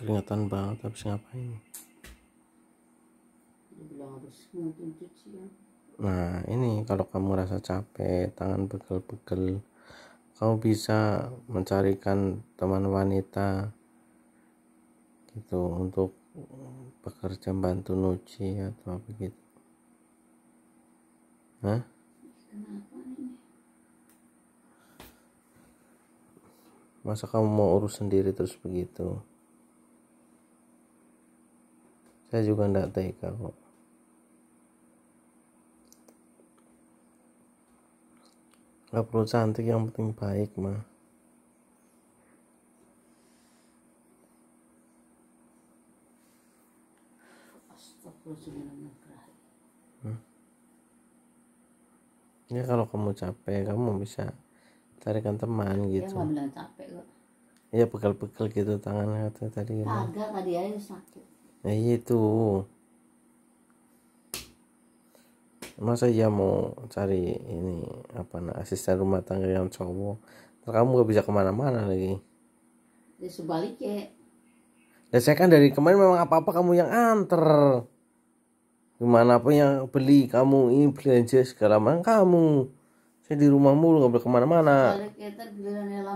Keringatan banget habis ngapain? Kan. Nah ini kalau kamu rasa capek, tangan pegel-pegel, kamu bisa mencarikan teman wanita gitu untuk bekerja bantu nuci atau apa gitu. Hah? Masa kamu mau urus sendiri terus begitu? saya juga tidak tega kok nggak perlu cantik yang penting baik mah hmm? Ya kalau kamu capek, kamu bisa carikan teman gitu. Ya, capek kok. Iya, pegal-pegal gitu tangannya tadi. Ya. Agak tadi aja sakit ya iya itu masa ya mau cari ini apa nah, asisten rumah tangga yang cowok kamu gak bisa kemana-mana lagi ya sebaliknya dan saya kan dari kemarin memang apa-apa kamu yang anter gimana apa yang beli kamu ini belanja segala macam kamu saya di rumah mulu gak boleh kemana-mana